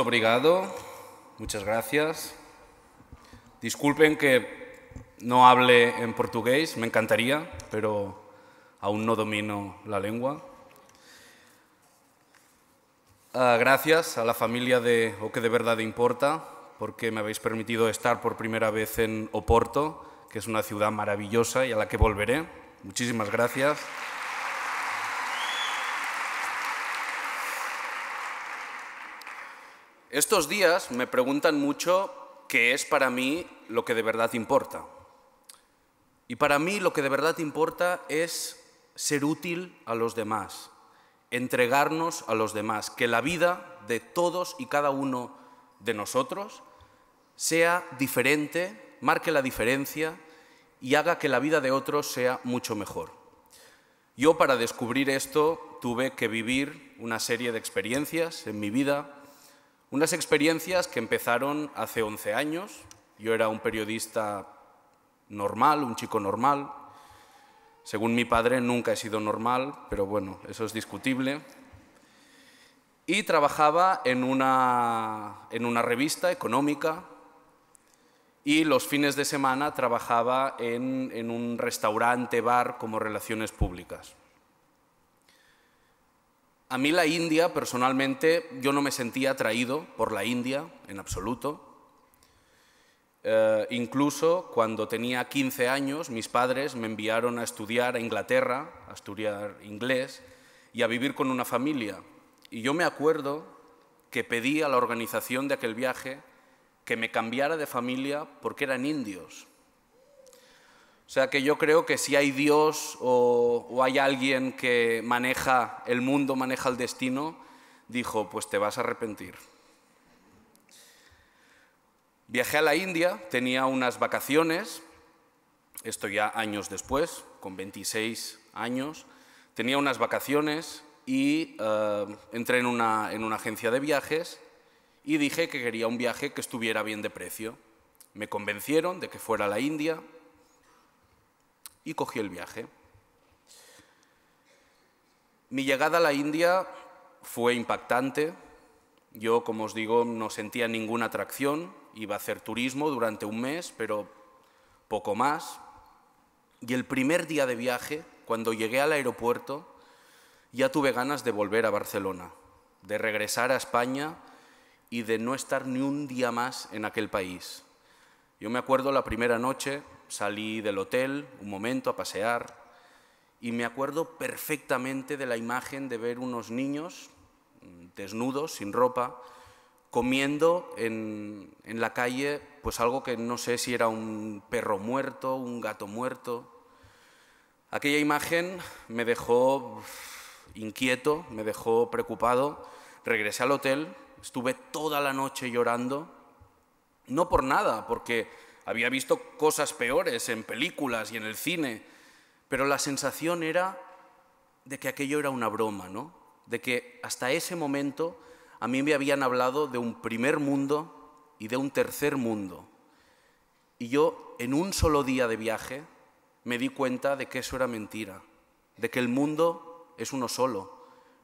obrigado, muchas gracias. Disculpen que no hable en portugués, me encantaría, pero aún no domino la lengua. Ah, gracias a la familia de O que de verdad importa, porque me habéis permitido estar por primera vez en Oporto, que es una ciudad maravillosa y a la que volveré. Muchísimas gracias. Estos días me preguntan mucho qué es para mí lo que de verdad importa. Y para mí lo que de verdad importa es ser útil a los demás, entregarnos a los demás, que la vida de todos y cada uno de nosotros sea diferente, marque la diferencia y haga que la vida de otros sea mucho mejor. Yo para descubrir esto tuve que vivir una serie de experiencias en mi vida, unas experiencias que empezaron hace 11 años. Yo era un periodista normal, un chico normal. Según mi padre, nunca he sido normal, pero bueno, eso es discutible. Y trabajaba en una, revista económica y los fines de semana trabajaba en un restaurante, bar, como relaciones públicas. A mí la India, personalmente, yo no me sentía atraído por la India en absoluto. Eh, incluso cuando tenía 15 años, mis padres me enviaron a estudiar a Inglaterra, a estudiar inglés y a vivir con una familia. Y yo me acuerdo que pedí a la organización de aquel viaje que me cambiara de familia porque eran indios. O sea que yo creo que si hay Dios o, hay alguien que maneja el mundo, maneja el destino, dijo, pues te vas a arrepentir. Viajé a la India, tenía unas vacaciones, esto ya años después, con 26 años, tenía unas vacaciones y eh, entré en una, en una agencia de viajes y dije que quería un viaje que estuviera bien de precio. Me convencieron de que fuera a la India, y cogió el viaje. Mi llegada a la India fue impactante. Yo, como os digo, no sentía ninguna atracción. Iba a hacer turismo durante un mes, pero poco más. Y el primer día de viaje, cuando llegué al aeropuerto, ya tuve ganas de volver a Barcelona, de regresar a España y de no estar ni un día más en aquel país. Yo me acuerdo la primera noche Salí del hotel un momento a pasear y me acuerdo perfectamente de la imagen de ver unos niños mm, desnudos, sin ropa, comiendo en, la calle pues algo que no sé si era un perro muerto, un gato muerto. Aquella imagen me dejó inquieto, me dejó preocupado. Regresé al hotel, estuve toda la noche llorando, no por nada, porque había visto cosas peores en películas y en el cine, pero la sensación era de que aquello era una broma, ¿no? De que hasta ese momento a mí me habían hablado de un primer mundo y de un tercer mundo. Y yo en un solo día de viaje me di cuenta de que eso era mentira, de que el mundo es uno solo.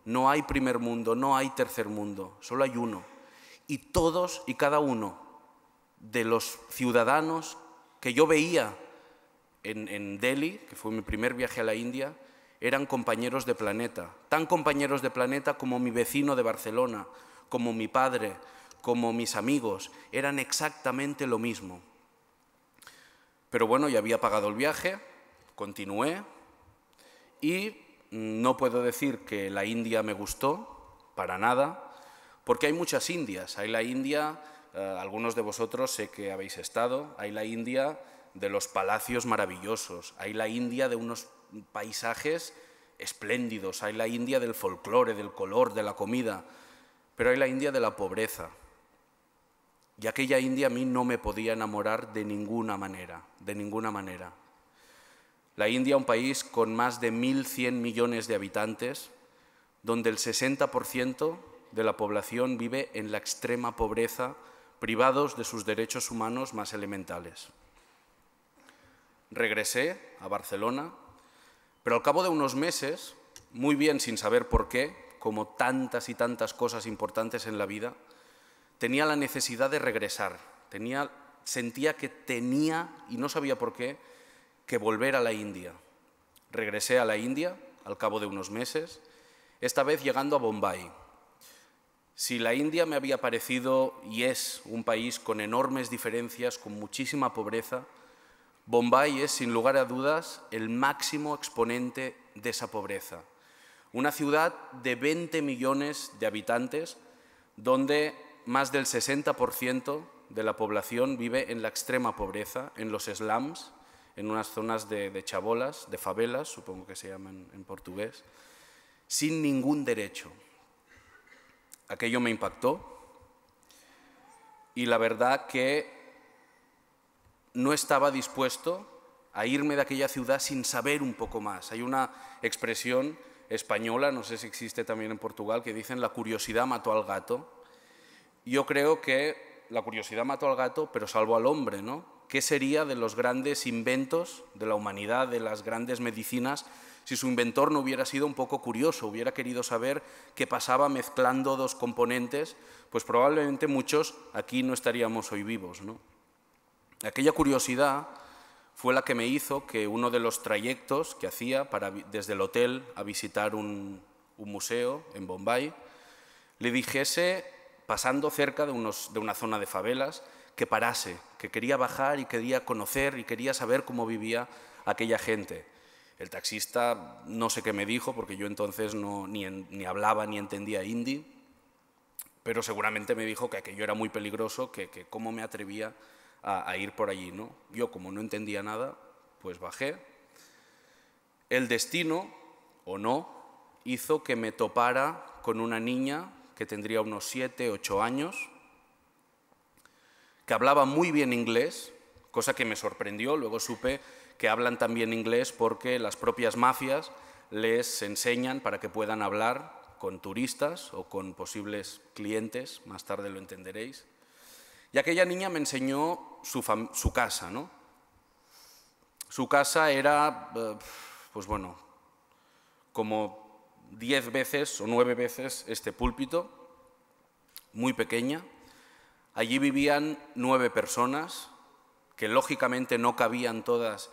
No hay primer mundo, no hay tercer mundo, solo hay uno. Y todos y cada uno de los ciudadanos que yo veía en, Delhi, que fue mi primer viaje a la India, eran compañeros de planeta, tan compañeros de planeta como mi vecino de Barcelona, como mi padre, como mis amigos, eran exactamente lo mismo. Pero bueno, ya había pagado el viaje, continué y no puedo decir que la India me gustó, para nada, porque hay muchas Indias, hay la India eh, algunos de vosotros sé que habéis estado, hay la India de los palacios maravillosos, hay la India de unos paisajes espléndidos, hay la India del folclore, del color, de la comida, pero hay la India de la pobreza. Y aquella India a mí no me podía enamorar de ninguna manera, de ninguna manera. La India, un país con más de 1.100 millones de habitantes, donde el 60% de la población vive en la extrema pobreza privados de sus derechos humanos más elementales. Regresé a Barcelona, pero al cabo de unos meses, muy bien sin saber por qué, como tantas y tantas cosas importantes en la vida, tenía la necesidad de regresar, sentía que tenía, y no sabía por qué, que volver a la India. Regresé a la India al cabo de unos meses, esta vez llegando a Bombay, si la India me había parecido y es un país con enormes diferencias, con muchísima pobreza, Bombay es, sin lugar a dudas, el máximo exponente de esa pobreza. Una ciudad de 20 millones de habitantes, donde más del 60% de la población vive en la extrema pobreza, en los slums, en unas zonas de, chabolas, de favelas, supongo que se llaman en portugués, sin ningún derecho Aquello me impactó y la verdad que no estaba dispuesto a irme de aquella ciudad sin saber un poco más. Hay una expresión española, no sé si existe también en Portugal, que dicen la curiosidad mató al gato. Yo creo que la curiosidad mató al gato, pero salvo al hombre, ¿no? ¿Qué sería de los grandes inventos de la humanidad, de las grandes medicinas si su inventor no hubiera sido un poco curioso, hubiera querido saber qué pasaba mezclando dos componentes, pues probablemente muchos aquí no estaríamos hoy vivos. ¿no? Aquella curiosidad fue la que me hizo que uno de los trayectos que hacía desde el hotel a visitar un, museo en Bombay, le dijese, pasando cerca de una zona de favelas, que parase, que quería bajar y quería conocer y quería saber cómo vivía aquella gente. El taxista no sé qué me dijo, porque yo entonces no, ni, hablaba ni entendía hindi, pero seguramente me dijo que aquello era muy peligroso, que, que cómo me atrevía a, ir por allí. ¿no? Yo, como no entendía nada, pues bajé. El destino, o no, hizo que me topara con una niña que tendría unos 7, 8 años, que hablaba muy bien inglés, cosa que me sorprendió, luego supe que hablan también inglés porque las propias mafias les enseñan para que puedan hablar con turistas o con posibles clientes, más tarde lo entenderéis. Y aquella niña me enseñó su, casa, Su casa era, eh, pues bueno, como diez veces o nueve veces este púlpito, muy pequeña. Allí vivían nueve personas, que lógicamente no cabían todas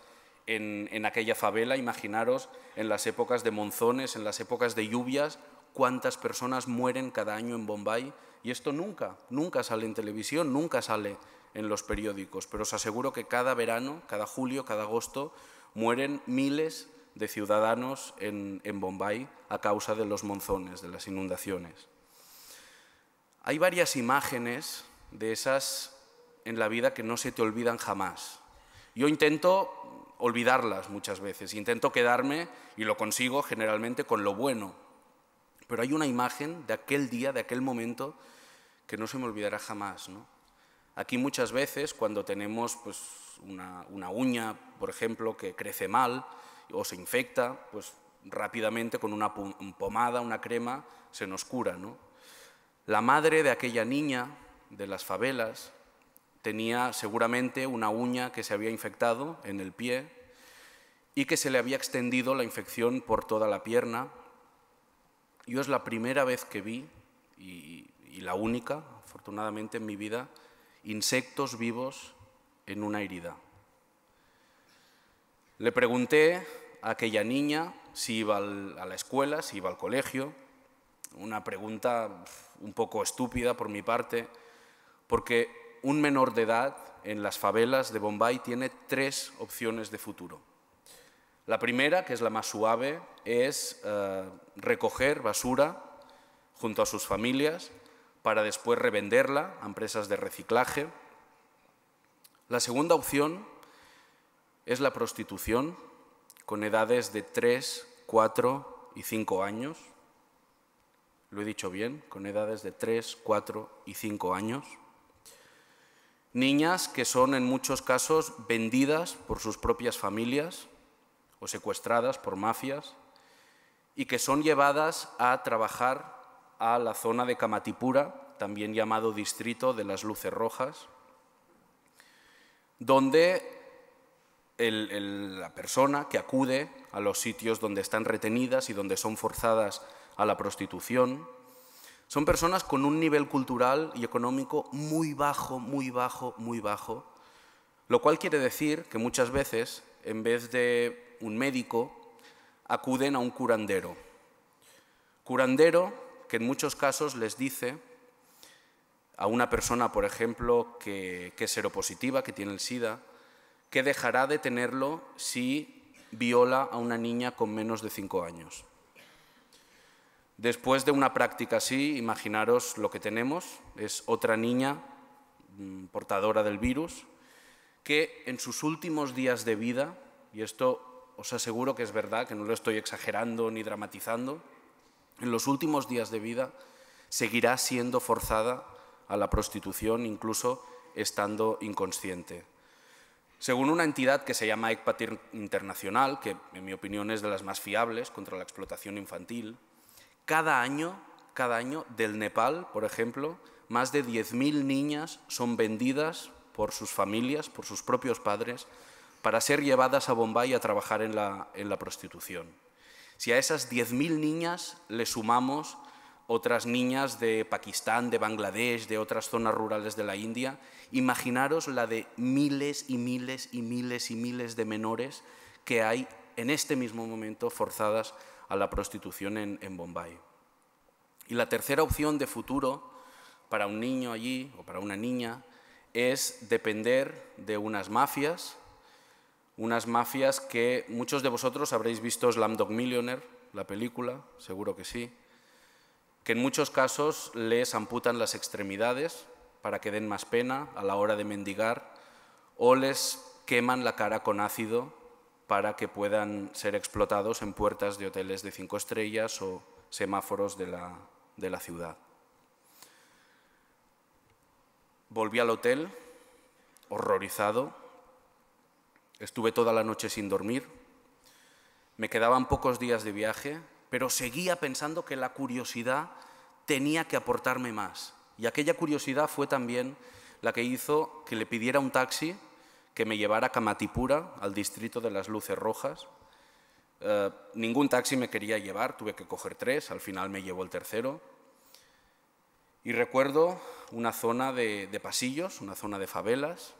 en, aquella favela, imaginaros, en las épocas de monzones, en las épocas de lluvias, cuántas personas mueren cada año en Bombay. Y esto nunca, nunca sale en televisión, nunca sale en los periódicos, pero os aseguro que cada verano, cada julio, cada agosto, mueren miles de ciudadanos en, en, Bombay a causa de los monzones, de las inundaciones. Hay varias imágenes de esas en la vida que no se te olvidan jamás. Yo intento olvidarlas muchas veces. Intento quedarme, y lo consigo generalmente, con lo bueno. Pero hay una imagen de aquel día, de aquel momento, que no se me olvidará jamás. Aquí muchas veces, cuando tenemos pues, una, uña, por ejemplo, que crece mal o se infecta, pues rápidamente con una pomada, una crema, se nos cura. La madre de aquella niña de las favelas tenía seguramente una uña que se había infectado en el pie y que se le había extendido la infección por toda la pierna. Yo es la primera vez que vi, y, la única, afortunadamente en mi vida, insectos vivos en una herida. Le pregunté a aquella niña si iba a la escuela, si iba al colegio, una pregunta un poco estúpida por mi parte, porque un menor de edad en las favelas de Bombay tiene tres opciones de futuro. La primera, que es la más suave, es eh, recoger basura junto a sus familias para después revenderla a empresas de reciclaje. La segunda opción es la prostitución, con edades de 3, 4 y 5 años. Lo he dicho bien, con edades de 3, 4 y 5 años. Niñas que son en muchos casos vendidas por sus propias familias o secuestradas por mafias y que son llevadas a trabajar a la zona de Camatipura, también llamado distrito de las luces rojas, donde la persona que acude a los sitios donde están retenidas y donde son forzadas a la prostitución son personas con un nivel cultural y económico muy bajo, muy bajo, muy bajo, lo cual quiere decir que muchas veces, en vez de un médico, acuden a un curandero. Curandero que en muchos casos les dice a una persona, por ejemplo, que, es seropositiva, que tiene el SIDA, que dejará de tenerlo si viola a una niña con menos de cinco años. Después de una práctica así, imaginaros lo que tenemos, es otra niña mm, portadora del virus, que en sus últimos días de vida, y esto os aseguro que es verdad, que no lo estoy exagerando ni dramatizando, en los últimos días de vida seguirá siendo forzada a la prostitución, incluso estando inconsciente. Según una entidad que se llama Ecpatir Internacional, que en mi opinión es de las más fiables contra la explotación infantil, cada año, cada año del Nepal, por ejemplo, más de 10.000 niñas son vendidas por sus familias, por sus propios padres, para ser llevadas a Bombay a trabajar en la, prostitución. Si a esas 10.000 niñas le sumamos otras niñas de Pakistán, de Bangladesh, de otras zonas rurales de la India, imaginaros la de miles y miles y miles y miles de menores que hay en este mismo momento forzadas a la prostitución en, Bombay. Y la tercera opción de futuro para un niño allí o para una niña es depender de unas mafias, unas mafias que muchos de vosotros habréis visto Slamdog Millionaire, la película, seguro que sí, que en muchos casos les amputan las extremidades para que den más pena a la hora de mendigar o les queman la cara con ácido para que puedan ser explotados en puertas de hoteles de cinco estrellas o semáforos de la, de la ciudad. Volví al hotel, horrorizado. Estuve toda la noche sin dormir. Me quedaban pocos días de viaje, pero seguía pensando que la curiosidad tenía que aportarme más. Y aquella curiosidad fue también la que hizo que le pidiera un taxi que me llevara a Camatipura, al distrito de las luces rojas. Eh, ningún taxi me quería llevar, tuve que coger tres, al final me llevó el tercero. Y recuerdo una zona de pasillos, una zona de favelas,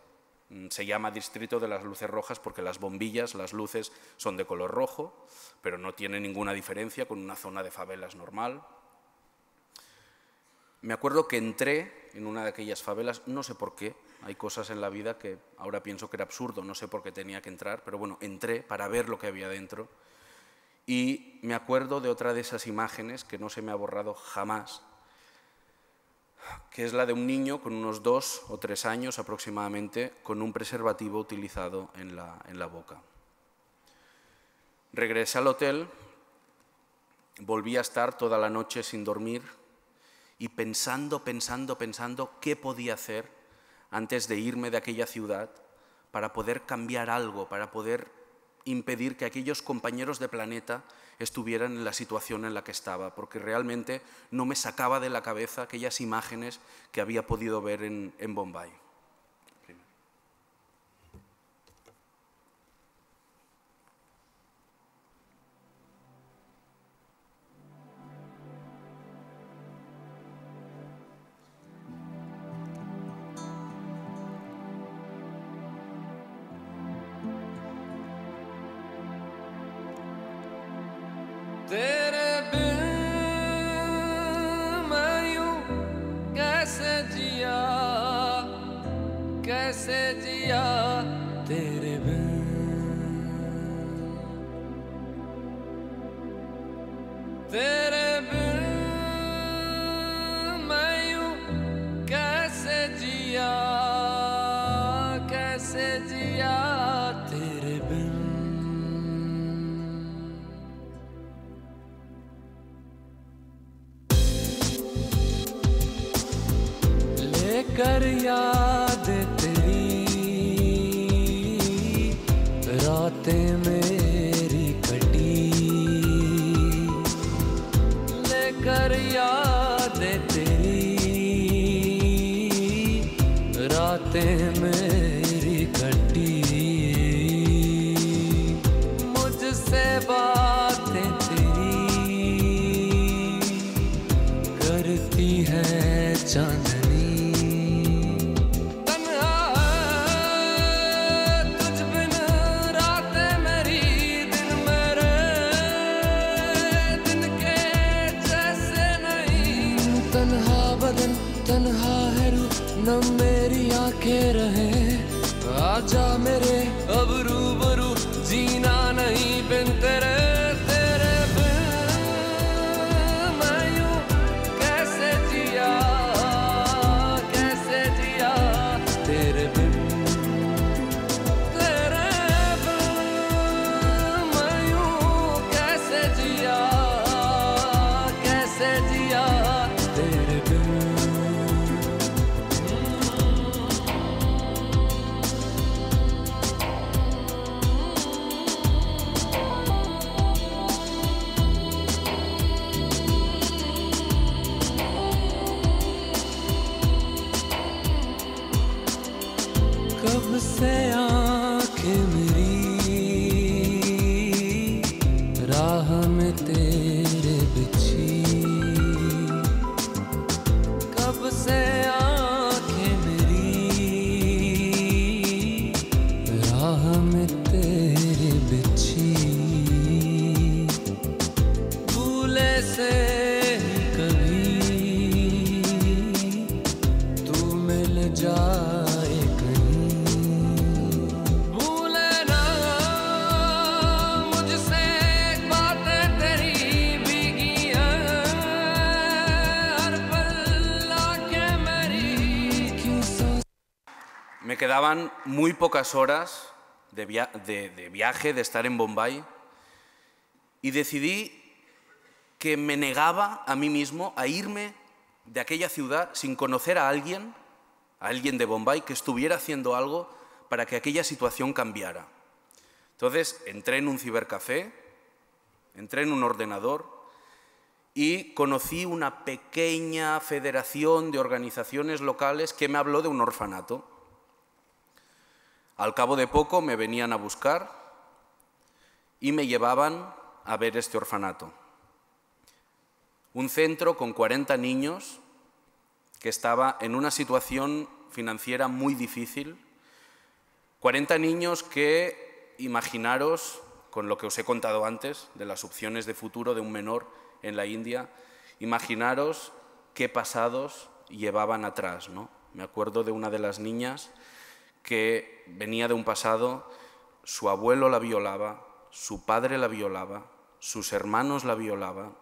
mm, se llama Distrito de las Luces Rojas porque las bombillas, las luces son de color rojo, pero no tiene ninguna diferencia con una zona de favelas normal. Me acuerdo que entré en una de aquellas favelas, no sé por qué, hay cosas en la vida que ahora pienso que era absurdo, no sé por qué tenía que entrar, pero bueno, entré para ver lo que había dentro. Y me acuerdo de otra de esas imágenes que no se me ha borrado jamás, que es la de un niño con unos dos o tres años aproximadamente, con un preservativo utilizado en la, en la boca. Regresé al hotel, volví a estar toda la noche sin dormir, y pensando, pensando, pensando qué podía hacer antes de irme de aquella ciudad para poder cambiar algo, para poder impedir que aquellos compañeros de planeta estuvieran en la situación en la que estaba, porque realmente no me sacaba de la cabeza aquellas imágenes que había podido ver en, Bombay. me quedaban muy pocas horas de, de viaje, de estar en Bombay, y decidí que me negaba a mí mismo a irme de aquella ciudad sin conocer a alguien, a alguien de Bombay, que estuviera haciendo algo para que aquella situación cambiara. Entonces entré en un cibercafé, entré en un ordenador y conocí una pequeña federación de organizaciones locales que me habló de un orfanato. Al cabo de poco me venían a buscar y me llevaban a ver este orfanato. Un centro con 40 niños que estaba en una situación financiera muy difícil. 40 niños que, imaginaros, con lo que os he contado antes, de las opciones de futuro de un menor en la India, imaginaros qué pasados llevaban atrás. ¿no? Me acuerdo de una de las niñas que venía de un pasado, su abuelo la violaba, su padre la violaba, sus hermanos la violaba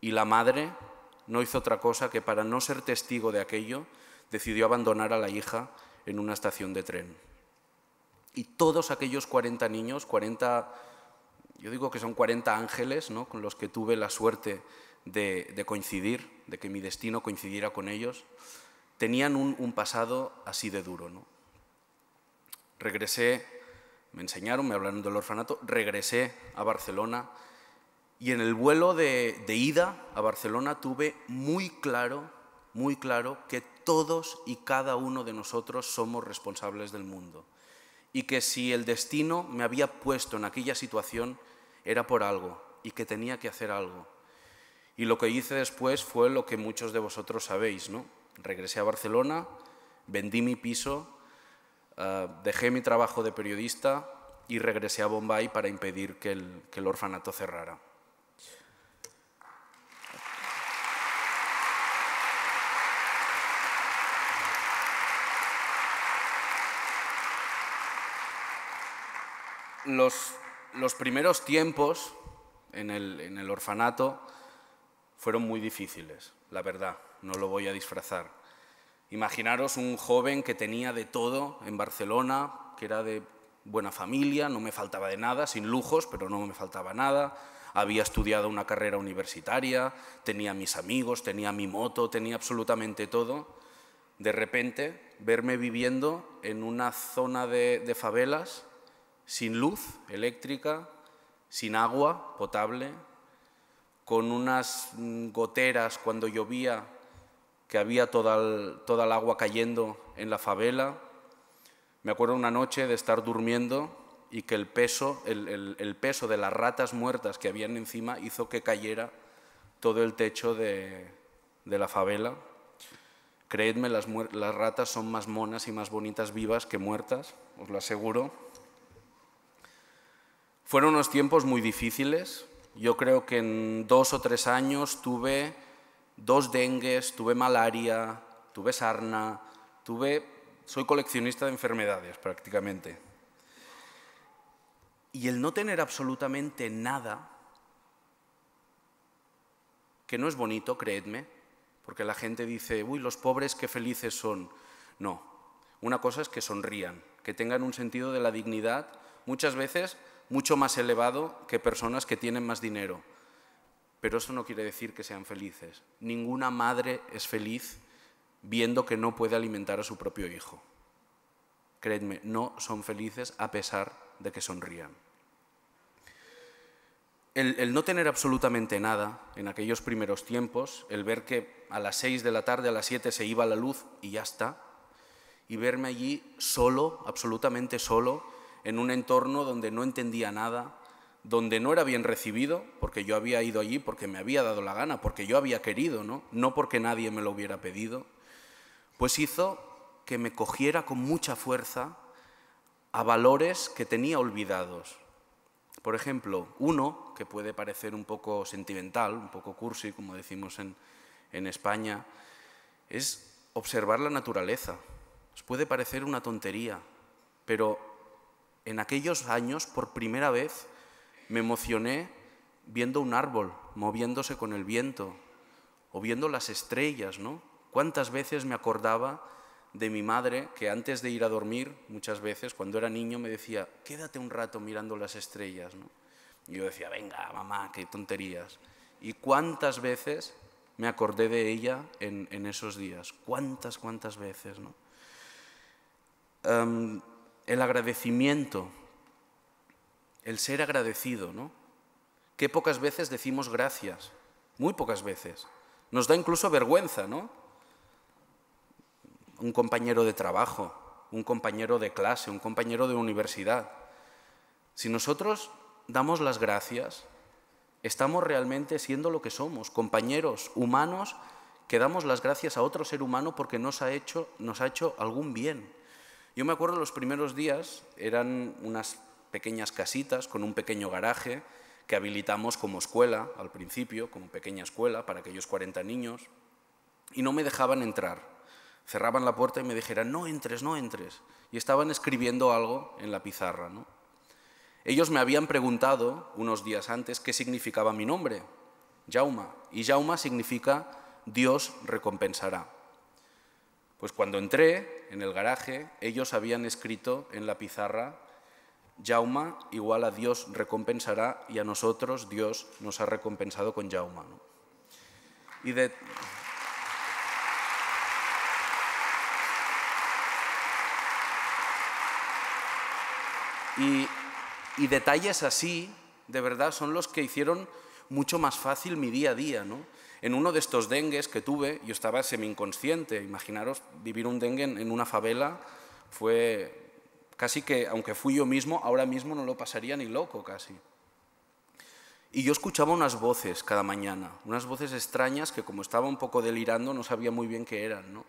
y la madre no hizo otra cosa que para no ser testigo de aquello, decidió abandonar a la hija en una estación de tren. Y todos aquellos 40 niños, 40, yo digo que son 40 ángeles, ¿no? con los que tuve la suerte de, coincidir, de que mi destino coincidiera con ellos, tenían un, un pasado así de duro. ¿no? Regresé, me enseñaron, me hablaron del orfanato, regresé a Barcelona y en el vuelo de, ida a Barcelona tuve muy claro, muy claro que todos y cada uno de nosotros somos responsables del mundo y que si el destino me había puesto en aquella situación era por algo y que tenía que hacer algo. Y lo que hice después fue lo que muchos de vosotros sabéis, ¿no? Regresé a Barcelona, vendí mi piso Ah, dejé mi trabajo de periodista y regresé a Bombay para impedir que el, orfanato cerrara. Los, primeros tiempos en el orfanato fueron muy difíciles, la verdad, no lo voy a disfrazar Imaginaros un joven que tenía de todo en Barcelona, que era de buena familia, no me faltaba de nada, sin lujos, pero no me faltaba nada. Había estudiado una carrera universitaria, tenía mis amigos, tenía mi moto, tenía absolutamente todo. De repente, verme viviendo en una zona de, favelas sin luz eléctrica, sin agua potable, con unas mm, goteras cuando llovía que había toda el, agua cayendo en la favela. Me acuerdo una noche de estar durmiendo y que el peso, el, peso de las ratas muertas que habían encima hizo que cayera todo el techo de, de la favela. Creedme, las, las ratas son más monas y más bonitas vivas que muertas, os lo aseguro. Fueron unos tiempos muy difíciles. Yo creo que en dos o tres años tuve dos dengues, tuve malaria, tuve sarna, tuve... Soy coleccionista de enfermedades prácticamente. Y el no tener absolutamente nada, que no es bonito, creedme, porque la gente dice, uy, los pobres qué felices son. No, una cosa es que sonrían, que tengan un sentido de la dignidad, muchas veces mucho más elevado que personas que tienen más dinero pero eso no quiere decir que sean felices. Ninguna madre es feliz viendo que no puede alimentar a su propio hijo. Creedme, no son felices a pesar de que sonrían. El, no tener absolutamente nada en aquellos primeros tiempos, el ver que a las seis de la tarde, a las siete se iba la luz y ya está, y verme allí solo, absolutamente solo, en un entorno donde no entendía nada, donde no era bien recibido, porque yo había ido allí porque me había dado la gana, porque yo había querido, ¿no? porque nadie me lo hubiera pedido, pues hizo que me cogiera con mucha fuerza a valores que tenía olvidados. Por ejemplo, uno, que puede parecer un poco sentimental, un poco cursi, como decimos en, en España, es observar la naturaleza. puede parecer una tontería, pero en aquellos años, por primera vez, me emocioné viendo un árbol moviéndose con el viento o viendo las estrellas, ¿no? ¿Cuántas veces me acordaba de mi madre que antes de ir a dormir, muchas veces, cuando era niño, me decía, quédate un rato mirando las estrellas, ¿no? Y yo decía, venga, mamá, qué tonterías. ¿Y cuántas veces me acordé de ella en, esos días? ¿Cuántas, cuántas veces, no? Em, el agradecimiento el ser agradecido, ¿no? Qué pocas veces decimos gracias, muy pocas veces. Nos da incluso vergüenza, ¿no? Un compañero de trabajo, un compañero de clase, un compañero de universidad. Si nosotros damos las gracias, estamos realmente siendo lo que somos, compañeros humanos que damos las gracias a otro ser humano porque nos ha hecho, nos ha hecho algún bien. Yo me acuerdo los primeros días, eran unas pequeñas casitas con un pequeño garaje que habilitamos como escuela al principio, como pequeña escuela para aquellos 40 niños, y no me dejaban entrar. Cerraban la puerta y me dijeran, no entres, no entres. Y estaban escribiendo algo en la pizarra. Ellos me habían preguntado unos días antes qué significaba mi nombre, Jauma, y Jauma significa Dios recompensará. Pues cuando entré en el garaje, ellos habían escrito en la pizarra Yauma igual a Dios recompensará y a nosotros Dios nos ha recompensado con Jauma. Y detalles así, de verdad, son los que hicieron mucho más fácil mi día a día. ¿no? En uno de estos dengues que tuve, yo estaba semi-inconsciente. Imaginaros vivir un dengue en una favela fue Casi que, aunque fui yo mismo, ahora mismo no lo pasaría ni loco casi. Y yo escuchaba unas voces cada mañana, unas voces extrañas que como estaba un poco delirando no sabía muy bien qué eran, ¿no?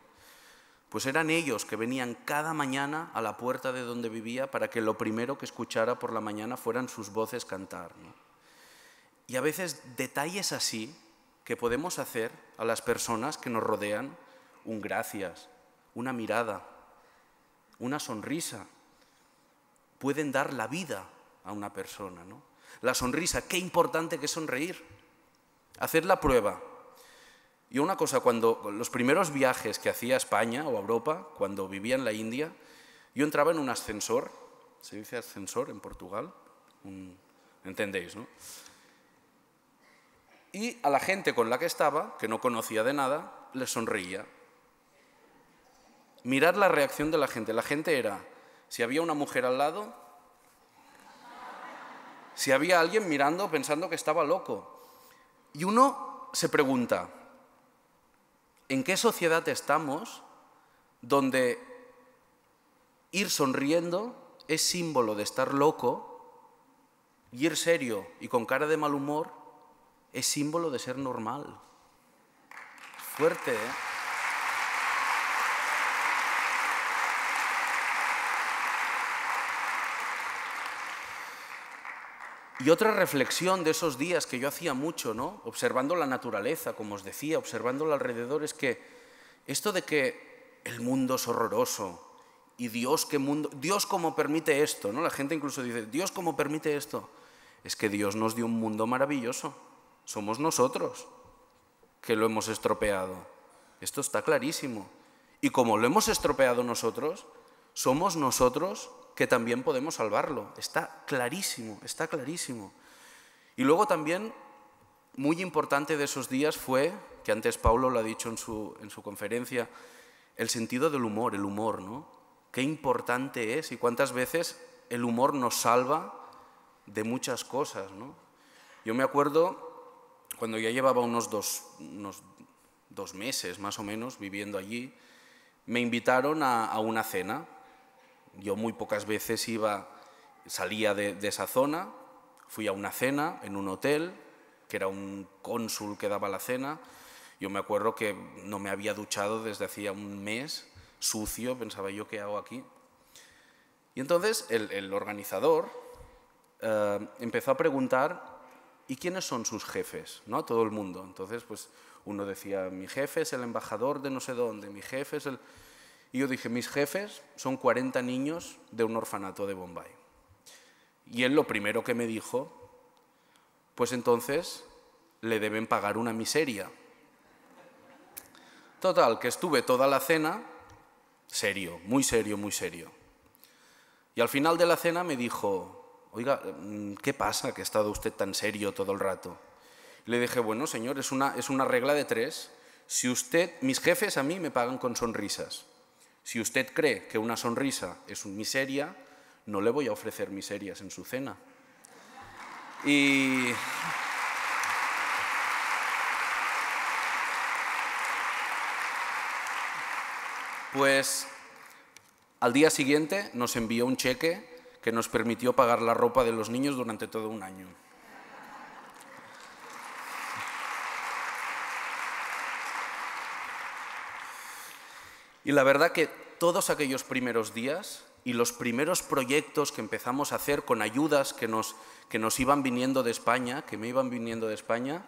Pues eran ellos que venían cada mañana a la puerta de donde vivía para que lo primero que escuchara por la mañana fueran sus voces cantar. Y a veces detalles así que podemos hacer a las personas que nos rodean, un gracias, una mirada, una sonrisa, pueden dar la vida a una persona. ¿no? La sonrisa, qué importante que sonreír. Hacer la prueba. Y una cosa, cuando los primeros viajes que hacía a España o a Europa, cuando vivía en la India, yo entraba en un ascensor, se dice ascensor en Portugal, entendéis, ¿no? Y a la gente con la que estaba, que no conocía de nada, le sonreía. Mirar la reacción de la gente. La gente era, si había una mujer al lado, si había alguien mirando pensando que estaba loco. Y uno se pregunta, ¿en qué sociedad estamos donde ir sonriendo es símbolo de estar loco y ir serio y con cara de mal humor es símbolo de ser normal? Fuerte, ¿eh? Y otra reflexión de esos días que yo hacía mucho, ¿no? observando la naturaleza, como os decía, observando alrededor, es que esto de que el mundo es horroroso y Dios qué mundo, Dios cómo permite esto, ¿no? La gente incluso dice, Dios cómo permite esto. Es que Dios nos dio un mundo maravilloso. Somos nosotros que lo hemos estropeado. Esto está clarísimo. Y como lo hemos estropeado nosotros, somos nosotros que también podemos salvarlo. Está clarísimo, está clarísimo. Y luego también, muy importante de esos días fue, que antes Paulo lo ha dicho en su, en su conferencia, el sentido del humor, el humor, ¿no? Qué importante es y cuántas veces el humor nos salva de muchas cosas, ¿no? Yo me acuerdo cuando ya llevaba unos dos, meses más o menos viviendo allí, me invitaron a una cena yo muy pocas veces iba, salía de, esa zona, fui a una cena en un hotel, que era un cónsul que daba la cena. Yo me acuerdo que no me había duchado desde hacía un mes, sucio, pensaba yo, ¿qué hago aquí? Y entonces el, organizador eh, empezó a preguntar, ¿y quiénes son sus jefes? ¿No? Todo el mundo. Entonces, pues uno decía, mi jefe es el embajador de no sé dónde, mi jefe es el... Y yo dije, mis jefes son 40 niños de un orfanato de Bombay. Y él lo primero que me dijo, pues entonces le deben pagar una miseria. Total, que estuve toda la cena, serio, muy serio, muy serio. Y al final de la cena me dijo, oiga, mm, ¿qué pasa que ha estado usted tan serio todo el rato? Le dije, bueno, señor, es una, es una regla de tres. Si usted, mis jefes a mí me pagan con sonrisas. Si usted cree que una sonrisa es un miseria, no le voy a ofrecer miserias en su cena. Y... Pues al día siguiente nos envió un cheque que nos permitió pagar la ropa de los niños durante todo un año. Y la verdad que todos aquellos primeros días y los primeros proyectos que empezamos a hacer con ayudas que nos, que nos iban viniendo de España, que me iban viniendo de España,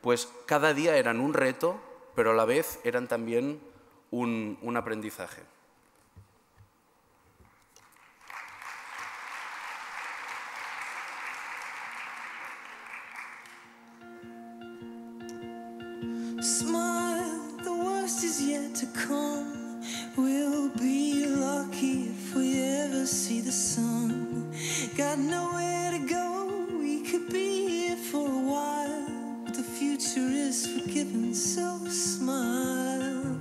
pues cada día eran un reto, pero a la vez eran también un, un aprendizaje. We'll be lucky if we ever see the sun. Got nowhere to go, we could be here for a while. But the future is forgiven, so smile.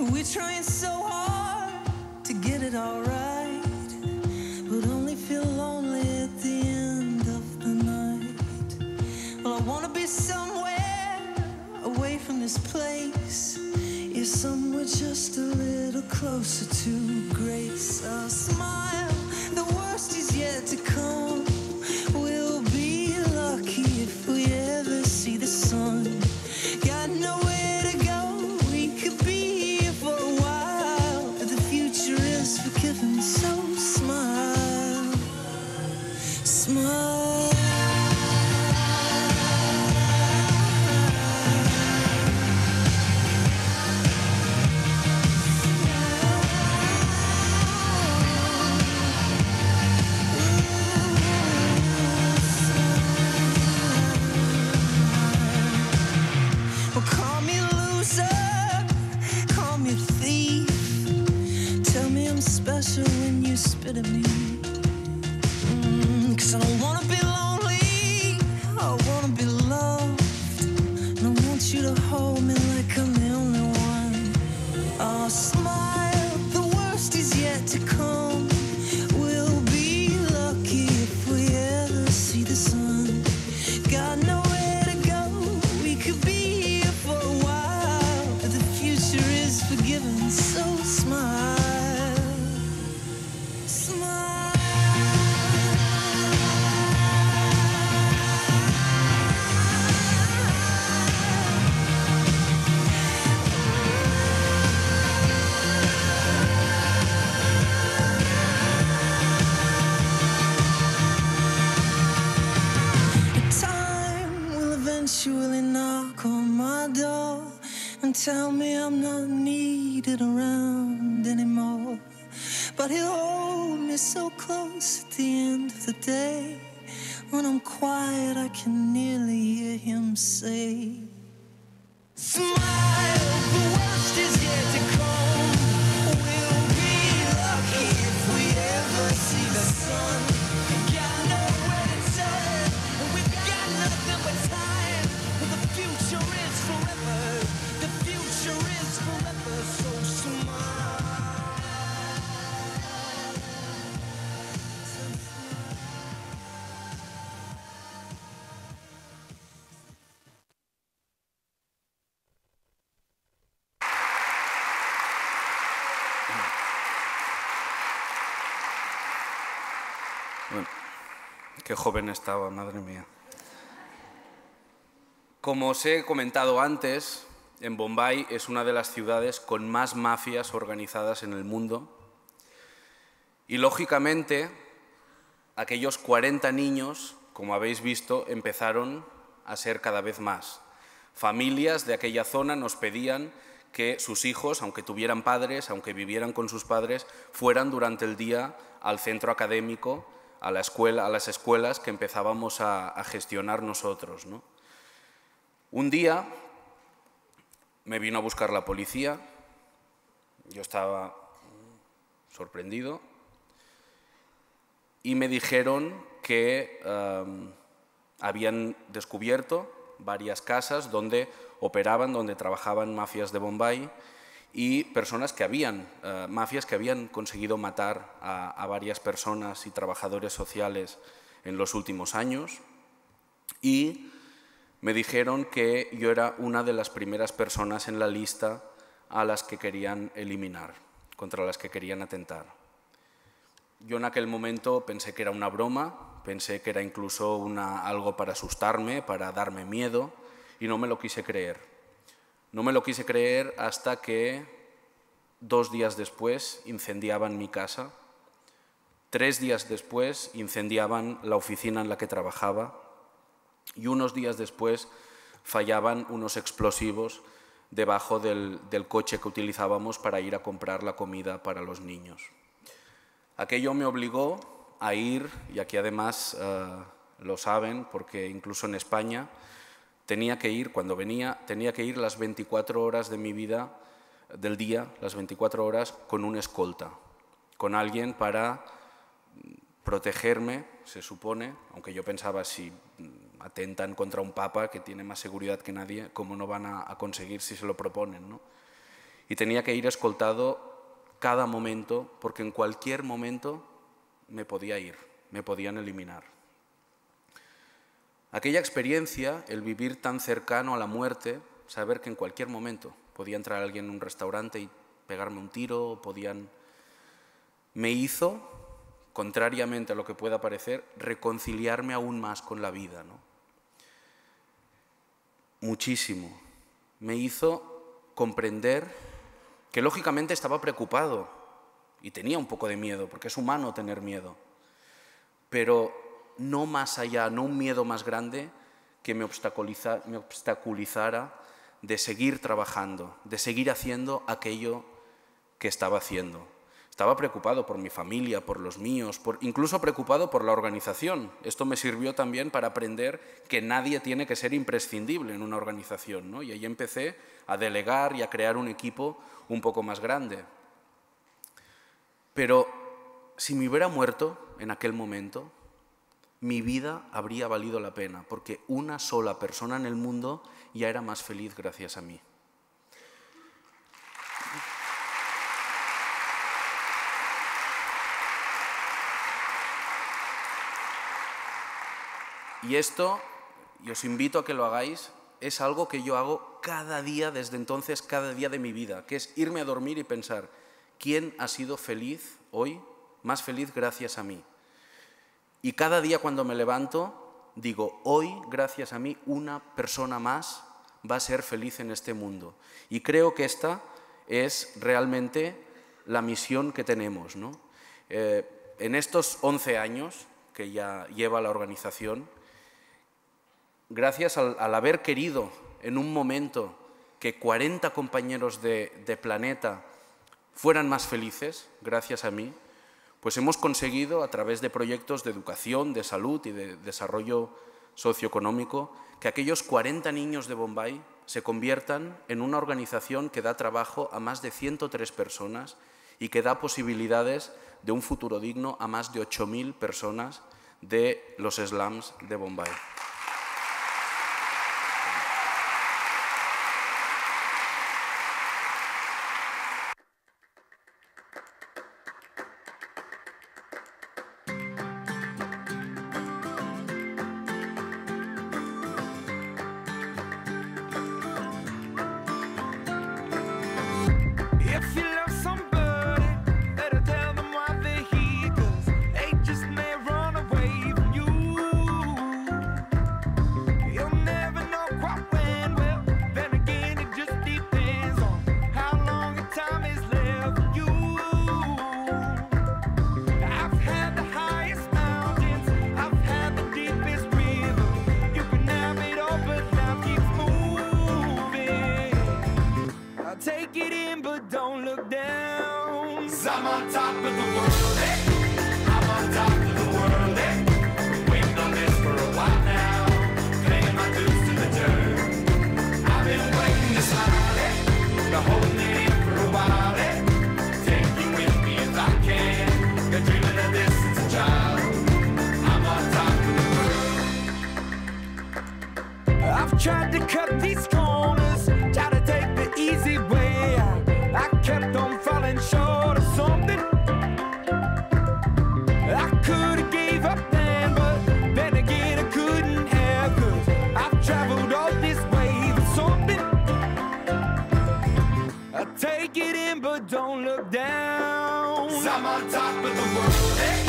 We're trying so hard to get it all right, but only feel lonely at the end of the night. Well, I wanna be somewhere away from this place somewhere just a little closer to grace, a smile. Qué joven estaba, madre mía. Como os he comentado antes, en Bombay es una de las ciudades con más mafias organizadas en el mundo. Y lógicamente, aquellos 40 niños, como habéis visto, empezaron a ser cada vez más. Familias de aquella zona nos pedían que sus hijos, aunque tuvieran padres, aunque vivieran con sus padres, fueran durante el día al centro académico a, las escuelas que empezábamos a, gestionar nosotros. Un día me vino a buscar la policía, yo estaba sorprendido, y me dijeron que em, habían descubierto varias casas donde operaban, donde trabajaban mafias de Bombay y personas que habían, eh, mafias que habían conseguido matar a, varias personas y trabajadores sociales en los últimos años. Y me dijeron que yo era una de las primeras personas en la lista a las que querían eliminar, contra las que querían atentar. Yo en aquel momento pensé que era una broma, pensé que era incluso algo para asustarme, para darme miedo, y no me lo quise creer. No me lo quise creer hasta que dos días después incendiaban mi casa, tres días después incendiaban la oficina en la que trabajaba y unos días después fallaban unos explosivos debajo del, del, coche que utilizábamos para ir a comprar la comida para los niños. Aquello me obligó a ir, y aquí además eh, lo saben, porque incluso en España Tenía que ir, cuando venía, tenía que ir las 24 horas de mi vida, del día, las 24 horas, con un escolta, con alguien para protegerme, se supone, aunque yo pensaba si atentan contra un papa que tiene más seguridad que nadie, ¿cómo no van a, conseguir si se lo proponen? ¿no? Y tenía que ir escoltado cada momento, porque en cualquier momento me podía ir, me podían eliminar. Aquella experiencia, el vivir tan cercano a la muerte, saber que en cualquier momento podía entrar alguien en un restaurante y pegarme un tiro, podían... Me hizo, contrariamente a lo que pueda parecer, reconciliarme aún más con la vida. ¿no? Muchísimo. Me hizo comprender que lógicamente estaba preocupado y tenía un poco de miedo, porque es humano tener miedo. Pero no más allá, no un miedo más grande que me, obstaculizara de seguir trabajando, de seguir haciendo aquello que estaba haciendo. Estaba preocupado por mi familia, por los míos, incluso preocupado por la organización. Esto me sirvió también para aprender que nadie tiene que ser imprescindible en una organización. Y ahí empecé a delegar y a crear un equipo un poco más grande. Pero si me hubiera muerto en aquel momento, mi vida habría valido la pena, porque una sola persona en el mundo ya era más feliz gracias a mí. Y esto, y os invito a que lo hagáis, es algo que yo hago cada día desde entonces, cada día de mi vida, que es irme a dormir y pensar, ¿quién ha sido feliz hoy, más feliz gracias a mí? Y cada día cuando me levanto, digo, hoy, gracias a mí, una persona más va a ser feliz en este mundo. Y creo que esta es realmente la misión que tenemos. Eh, en estos 11 años que ya lleva la organización, gracias al, haber querido en un momento que 40 compañeros de planeta fueran más felices, gracias a mí, pues hemos conseguido, a través de proyectos de educación, de salud y de desarrollo socioeconómico, que aquellos 40 niños de Bombay se conviertan en una organización que da trabajo a más de 103 personas y que da posibilidades de un futuro digno a más de 8.000 personas de los slums de Bombay. to cut these corners, try to take the easy way. I, kept on falling short of something. I could have gave up then, but then again I couldn't have. i I've traveled all this way for something. I take it in, but don't look down. i am on top of the world.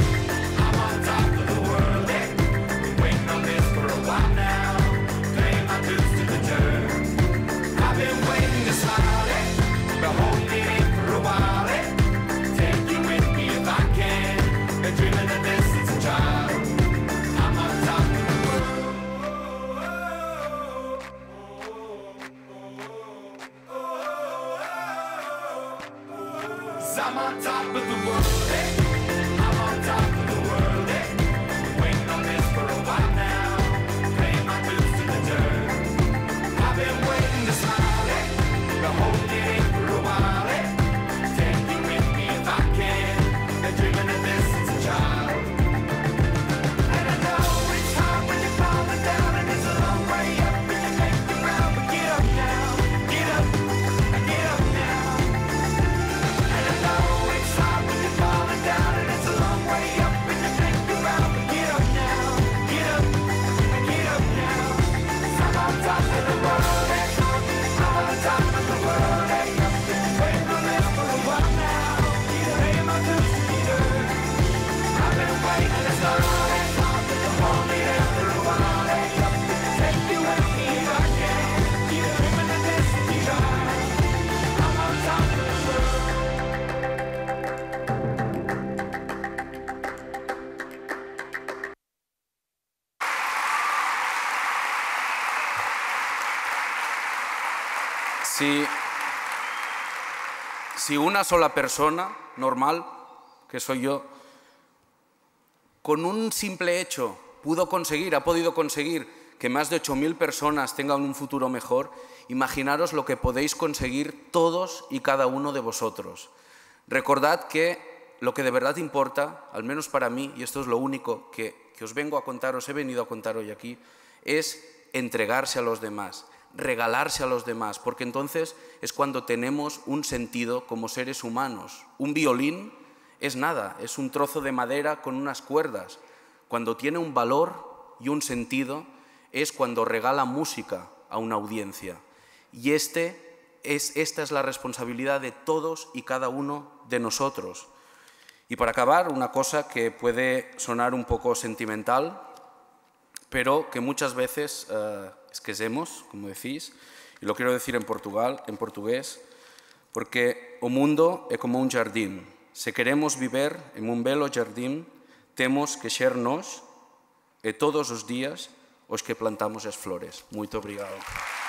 si una sola persona normal, que soy yo, con un simple hecho pudo conseguir, ha podido conseguir que más de 8.000 personas tengan un futuro mejor, imaginaros lo que podéis conseguir todos y cada uno de vosotros. Recordad que lo que de verdad importa, al menos para mí, y esto es lo único que, que os vengo a contar, os he venido a contar hoy aquí, es entregarse a los demás regalarse a los demás, porque entonces es cuando tenemos un sentido como seres humanos. Un violín es nada, es un trozo de madera con unas cuerdas. Cuando tiene un valor y un sentido es cuando regala música a una audiencia. Y este es, esta es la responsabilidad de todos y cada uno de nosotros. Y para acabar, una cosa que puede sonar un poco sentimental, pero que muchas veces... Eh, esquecemos, como decís, e lo quero decir en Portugal, en portugués, porque o mundo é como un jardín. Se queremos viver en un belo jardín, temos que ser nós e todos os días os que plantamos as flores. Moito obrigado. Obrigado.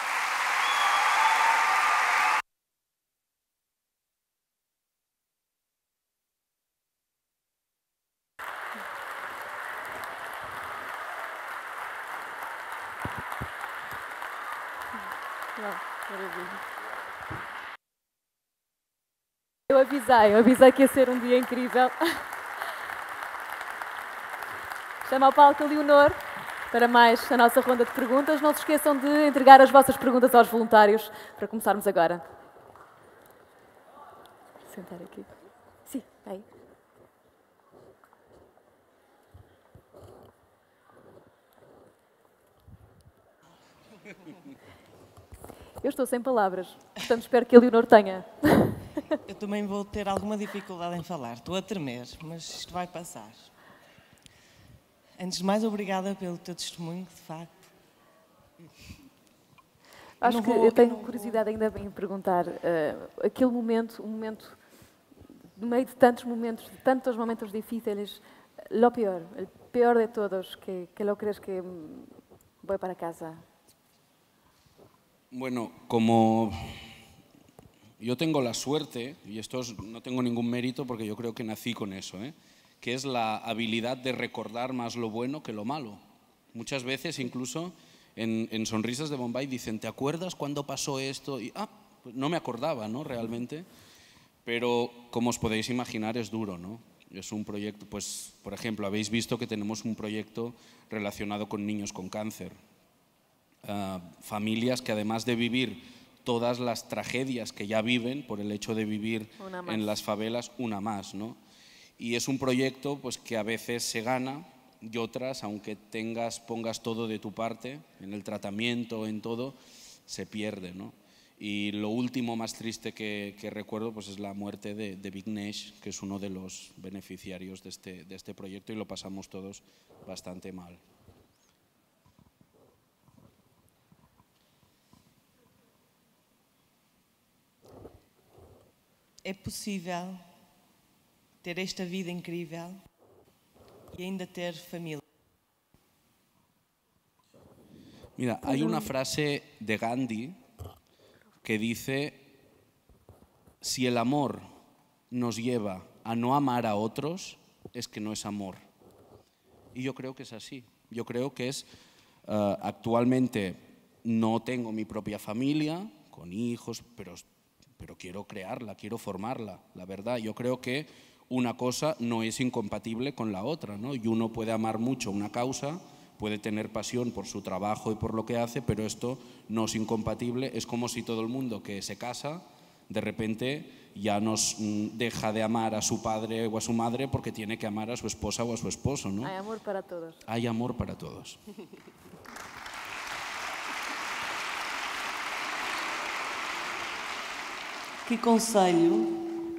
avisei, eu avisei que ia ser um dia incrível. Chama ao palco a Leonor para mais a nossa ronda de perguntas. Não se esqueçam de entregar as vossas perguntas aos voluntários para começarmos agora. Vou sentar aqui. Sim, aí. Eu estou sem palavras, portanto espero que a Leonor tenha. Eu também vou ter alguma dificuldade em falar, estou a tremer, mas isto vai passar. Antes de mais, obrigada pelo teu testemunho, de facto. Acho não que vou, eu tenho curiosidade vou. ainda bem em perguntar, uh, aquele momento, um momento, no meio de tantos momentos, de tantos momentos difíceis, o pior, o pior de todos, que, que lo crees que hum, vou para casa? Bueno, como yo tengo la suerte, y esto no tengo ningún mérito porque yo creo que nací con eso, ¿eh? que es la habilidad de recordar más lo bueno que lo malo. Muchas veces incluso en, Sonrisas de Bombay dicen, ¿te acuerdas cuándo pasó esto? Y, ah, pues no me acordaba, ¿no? Realmente. Pero como os podéis imaginar es duro, ¿no? Es un proyecto, pues, por ejemplo, habéis visto que tenemos un proyecto relacionado con niños con cáncer. Ah, familias que además de vivir todas las tragedias que ya viven por el hecho de vivir en las favelas, una más. ¿no? Y es un proyecto pues, que a veces se gana y otras, aunque tengas, pongas todo de tu parte, en el tratamiento, en todo, se pierde. Y lo último más triste que, recuerdo pues, es la muerte de, Big que es uno de los beneficiarios este, de este proyecto y lo pasamos todos bastante mal. ¿Es posible tener esta vida increíble y ainda tener familia. Mira, hay una frase de Gandhi que dice, si el amor nos lleva a no amar a otros, es que no es amor. Y yo creo que es así. Yo creo que es, eh, actualmente no tengo mi propia familia, con hijos, pero pero quiero crearla, quiero formarla, la verdad. Yo creo que una cosa no es incompatible con la otra, ¿no? Y uno puede amar mucho una causa, puede tener pasión por su trabajo y por lo que hace, pero esto no es incompatible. Es como si todo el mundo que se casa, de repente ya nos mm, deja de amar a su padre o a su madre porque tiene que amar a su esposa o a su esposo, ¿no? Hay amor para todos. Hay amor para todos. Que conselho,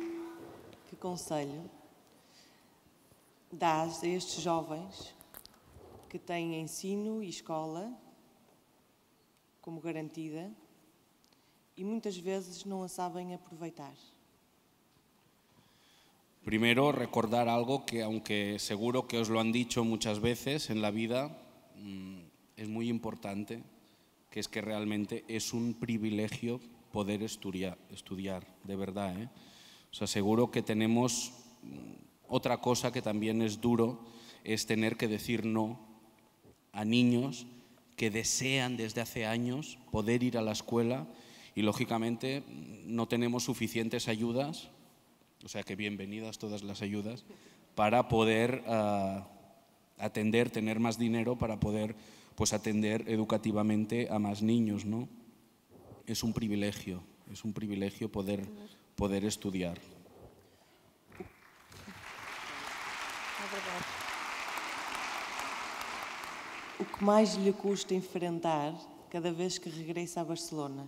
que conselho dás a estes jovens que têm ensino e escola como garantida e muitas vezes não a sabem aproveitar? Primero, recordar algo que, aunque seguro que os lo han dicho muchas veces en la vida, mm, es muy importante, que es que realmente es un privilegio poder estudiar, de verdad. ¿eh? Os aseguro que tenemos mm, otra cosa que también es duro, es tener que decir no a niños que desean desde hace años poder ir a la escuela y lógicamente no tenemos suficientes ayudas, o sea que bienvenidas todas las ayudas, para poder ah, atender, tener más dinero para poder pues atender educativamente a más niños, ¿no? es un privilegio, es un privilegio poder, poder estudiar. O que mais lhe custa enfrentar cada vez que regresa a Barcelona?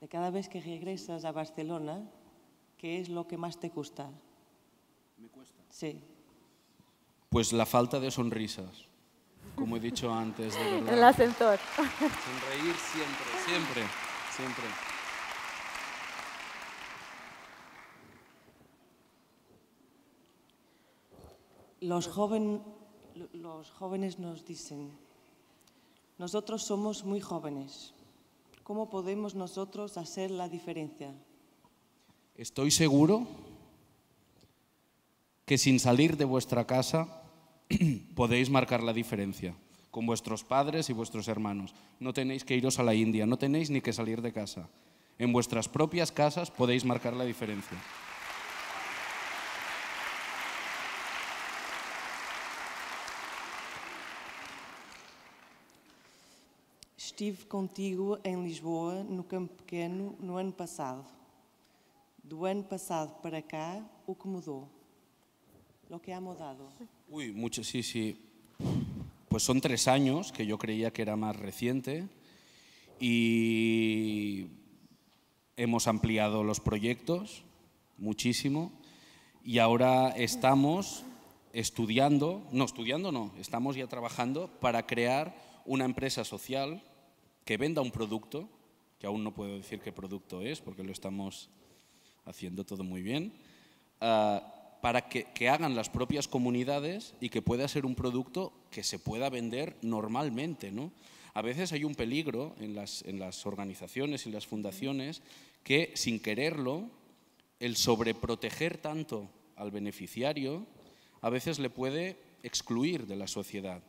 De cada vez que regresas a Barcelona, ¿qué es lo que más te cuesta? ¿Me cuesta? Sí. Pues la falta de sonrisas como he dicho antes, El ascensor. siempre, siempre, siempre. los jóvenes nos dicen, nosotros somos muy jóvenes. ¿Cómo podemos nosotros hacer la diferencia? Estoy seguro que sin salir de vuestra casa podéis marcar la diferencia con vuestros padres y vuestros hermanos. No tenéis que iros a la India, no tenéis ni que salir de casa. En vuestras propias casas podéis marcar la diferencia. Estive contigo en em Lisboa, no Campo Pequeno, no ano passado. Do ano passado para cá, o que mudou? lo que hemos dado. Uy, mucho, sí, sí. Pues son tres años, que yo creía que era más reciente, y hemos ampliado los proyectos muchísimo, y ahora estamos estudiando, no estudiando, no, estamos ya trabajando para crear una empresa social que venda un producto, que aún no puedo decir qué producto es, porque lo estamos haciendo todo muy bien, ah, para que, hagan las propias comunidades y que pueda ser un producto que se pueda vender normalmente. ¿no? A veces hay un peligro en las, en las organizaciones y las fundaciones que, sin quererlo, el sobreproteger tanto al beneficiario a veces le puede excluir de la sociedad.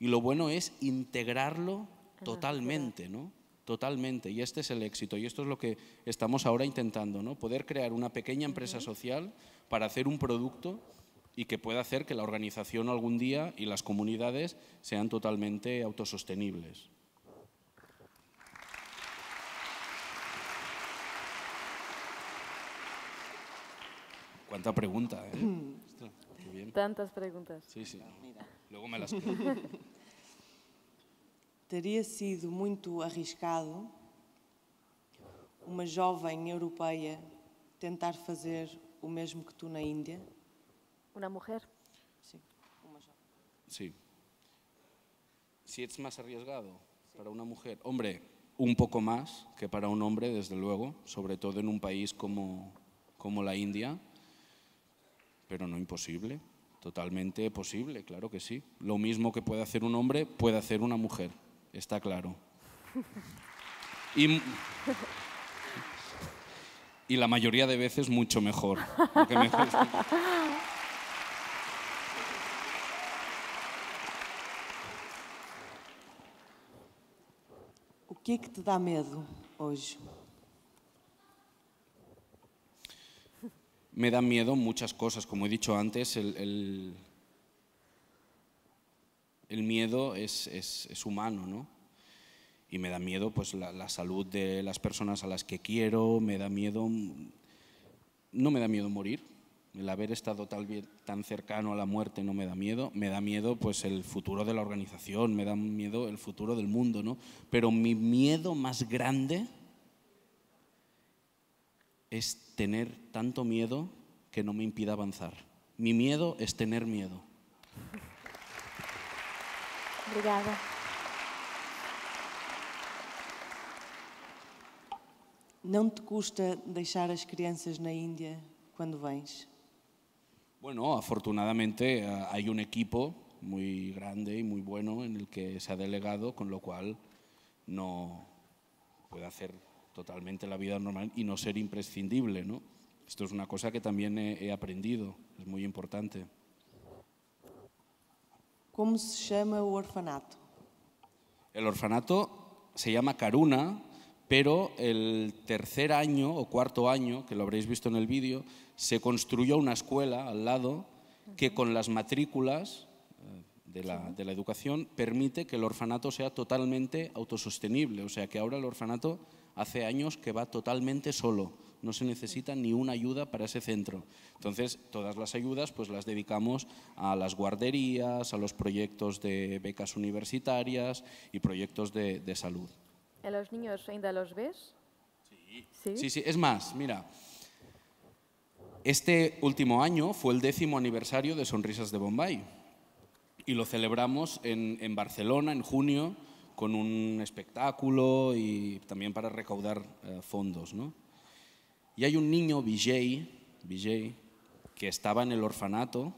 Y lo bueno es integrarlo ah, totalmente, ¿no? Totalmente, y este es el éxito, y esto es lo que estamos ahora intentando, ¿no? Poder crear una pequeña empresa social para hacer un producto y que pueda hacer que la organización algún día y las comunidades sean totalmente autosostenibles. Cuánta pregunta, ¿eh? Tantas preguntas. Sí, sí. Luego me las teria sido muy arriesgado una joven europea intentar hacer lo mismo que tú en la ¿Una una mujer. Sí. Si es más arriesgado para una mujer, hombre, un poco más que para un hombre, desde luego, sobre todo en un país como, como la India, pero no imposible, totalmente posible, claro que sí. Lo mismo que puede hacer un hombre, puede hacer una mujer está claro. Y, la mayoría de veces mucho mejor. ¿Qué te da miedo hoy? Me dan miedo muchas cosas, como he dicho antes, el el miedo es, humano, ¿no? Y me da miedo pues la, salud de las personas a las que quiero, me da miedo... Mm, no me da miedo morir, el haber estado tal, tan cercano a la muerte no me da miedo, me da miedo pues el futuro de la organización, me da miedo el futuro del mundo, ¿no? Pero mi miedo más grande es tener tanto miedo que no me impida avanzar. Mi miedo es tener miedo. Obrigada. Não te dejar las as crianças la India cuando vens? Bueno, afortunadamente eh, hay un equipo muy grande y muy bueno en el que se ha delegado, con lo cual no puede hacer totalmente la vida normal y no ser imprescindible, ¿no? Esto es una cosa que también he aprendido, es muy importante. ¿Cómo se llama el orfanato? El orfanato se llama Caruna, pero el tercer año o cuarto año, que lo habréis visto en el vídeo, se construyó una escuela al lado que con las matrículas eh, de la, de la, educación permite que el orfanato sea totalmente autosostenible. O sea que ahora el orfanato hace años que va totalmente solo no se necesita ni una ayuda para ese centro. Entonces, todas las ayudas pues las dedicamos a las guarderías, a los proyectos de becas universitarias y proyectos de, salud. ¿A los niños ainda los ves? Sí. sí, es más, mira. Este último año fue el décimo aniversario de Sonrisas de Bombay y lo celebramos en, en Barcelona en junio con un espectáculo y también para recaudar eh, fondos. ¿no? Y hay un niño, Vijay, que estaba en el orfanato.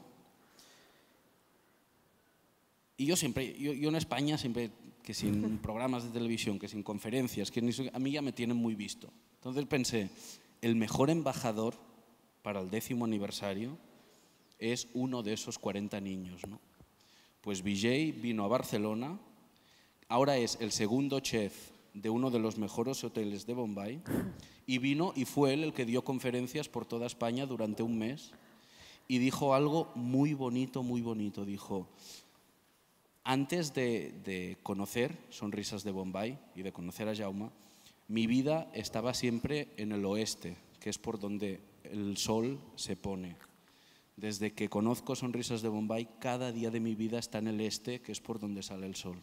Y yo siempre, yo, en España siempre, que sin programas de televisión, que sin conferencias, que a mí ya me tienen muy visto. Entonces pensé, el mejor embajador para el décimo aniversario es uno de esos 40 niños. Pues Vijay vino a Barcelona, ahora es el segundo chef de uno de los mejores hoteles de Bombay y vino y fue él el que dio conferencias por toda España durante un mes y dijo algo muy bonito, muy bonito. Dijo, antes de, de conocer Sonrisas de Bombay y de conocer a Jauma, mi vida estaba siempre en el oeste, que es por donde el sol se pone. Desde que conozco Sonrisas de Bombay, cada día de mi vida está en el este, que es por donde sale el sol.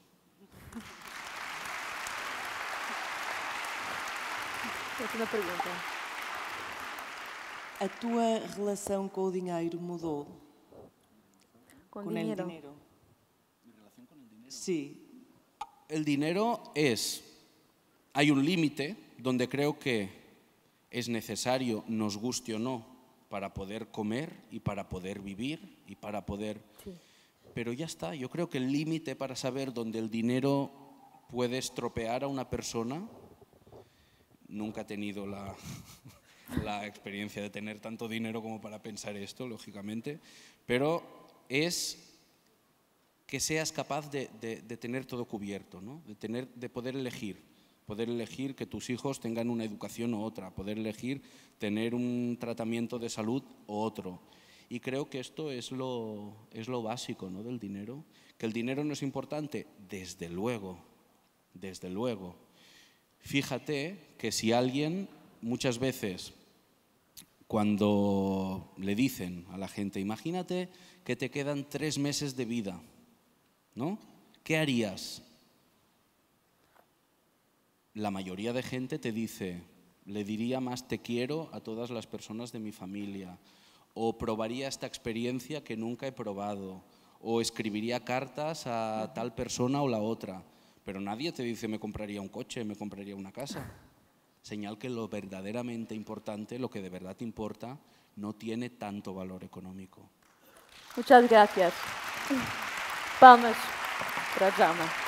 Última A tu relación Con, el dinero. con el dinero? Sí. El dinero es, hay un límite donde creo que es necesario, nos guste o no, para poder comer y para poder vivir y para poder... Pero ya está, yo creo que el límite para saber dónde el dinero puede estropear a una persona nunca he tenido la, experiencia de tener tanto dinero como para pensar esto, lógicamente, pero es que seas capaz de, tener todo cubierto, ¿no? de, poder elegir, poder elegir que tus hijos tengan una educación o otra, poder elegir tener un tratamiento de salud o otro. Y creo que esto es lo, es lo básico ¿no? del dinero, que el dinero no es importante, desde luego, desde luego, Fíjate que si alguien muchas veces cuando le dicen a la gente, imagínate que te quedan tres meses de vida, ¿no? ¿Qué harías? La mayoría de gente te dice, le diría más te quiero a todas las personas de mi familia, o probaría esta experiencia que nunca he probado, o escribiría cartas a tal persona o la otra. Pero nadie te dice, me compraría un coche, me compraría una casa. Señal que lo verdaderamente importante, lo que de verdad te importa, no tiene tanto valor económico. Muchas gracias. Vamos. para